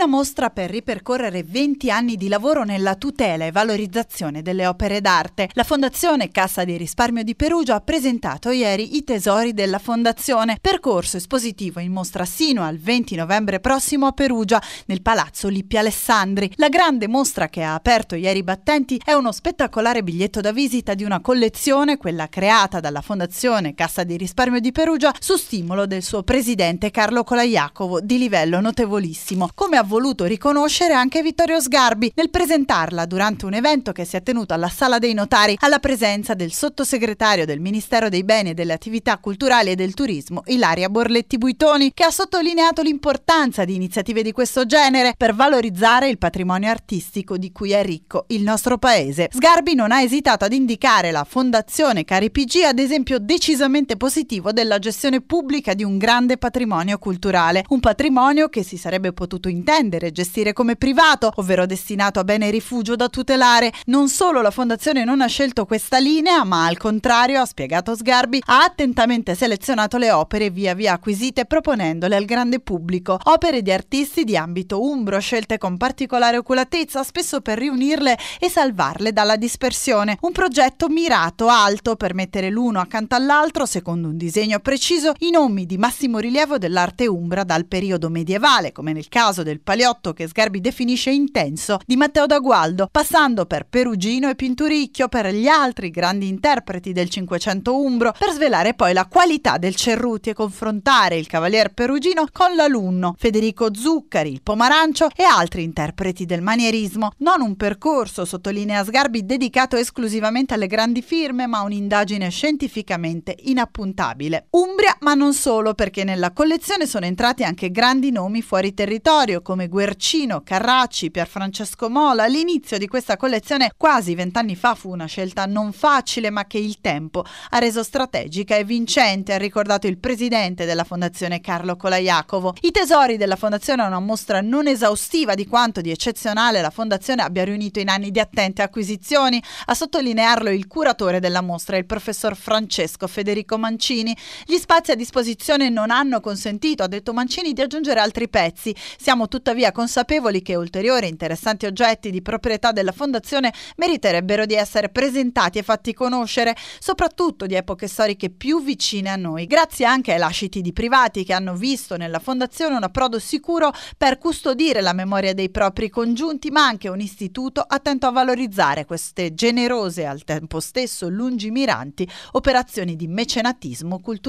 Una mostra per ripercorrere 20 anni di lavoro nella tutela e valorizzazione delle opere d'arte. La Fondazione Cassa di Risparmio di Perugia ha presentato ieri i tesori della Fondazione, percorso espositivo in mostra sino al 20 novembre prossimo a Perugia, nel Palazzo Lippi Alessandri. La grande mostra che ha aperto ieri i battenti è uno spettacolare biglietto da visita di una collezione, quella creata dalla Fondazione Cassa di Risparmio di Perugia, su stimolo del suo presidente Carlo Colaiacovo, di livello notevolissimo. Come ha voluto riconoscere anche Vittorio Sgarbi nel presentarla durante un evento che si è tenuto alla Sala dei Notari alla presenza del sottosegretario del Ministero dei Beni e delle Attività Culturali e del Turismo Ilaria Borletti Buitoni che ha sottolineato l'importanza di iniziative di questo genere per valorizzare il patrimonio artistico di cui è ricco il nostro paese. Sgarbi non ha esitato ad indicare la Fondazione CariPG ad esempio decisamente positivo della gestione pubblica di un grande patrimonio culturale, un patrimonio che si sarebbe potuto intendere vendere e gestire come privato, ovvero destinato a bene rifugio da tutelare. Non solo la Fondazione non ha scelto questa linea, ma al contrario, ha spiegato Sgarbi, ha attentamente selezionato le opere via via acquisite proponendole al grande pubblico. Opere di artisti di ambito umbro, scelte con particolare oculatezza, spesso per riunirle e salvarle dalla dispersione. Un progetto mirato alto per mettere l'uno accanto all'altro, secondo un disegno preciso, i nomi di massimo rilievo dell'arte umbra dal periodo medievale, come nel caso del Paliotto, che Sgarbi definisce intenso, di Matteo D'Agualdo, passando per Perugino e Pinturicchio, per gli altri grandi interpreti del Cinquecento Umbro, per svelare poi la qualità del Cerruti e confrontare il cavalier perugino con l'alunno Federico Zuccari, il Pomarancio e altri interpreti del manierismo. Non un percorso, sottolinea Sgarbi, dedicato esclusivamente alle grandi firme, ma un'indagine scientificamente inappuntabile. Umbria, ma non solo, perché nella collezione sono entrati anche grandi nomi fuori territorio, come come Guercino, Carracci, Pierfrancesco Mola. L'inizio di questa collezione quasi vent'anni fa fu una scelta non facile ma che il tempo ha reso strategica e vincente, ha ricordato il presidente della fondazione Carlo Colaiacovo. I tesori della fondazione è una mostra non esaustiva di quanto di eccezionale la fondazione abbia riunito in anni di attente acquisizioni, a sottolinearlo il curatore della mostra, il professor Francesco Federico Mancini. Gli spazi a disposizione non hanno consentito, ha detto Mancini, di aggiungere altri pezzi. Siamo tuttavia tuttavia consapevoli che ulteriori interessanti oggetti di proprietà della fondazione meriterebbero di essere presentati e fatti conoscere, soprattutto di epoche storiche più vicine a noi, grazie anche ai lasciti di privati che hanno visto nella fondazione un approdo sicuro per custodire la memoria dei propri congiunti, ma anche un istituto attento a valorizzare queste generose e al tempo stesso lungimiranti operazioni di mecenatismo culturale.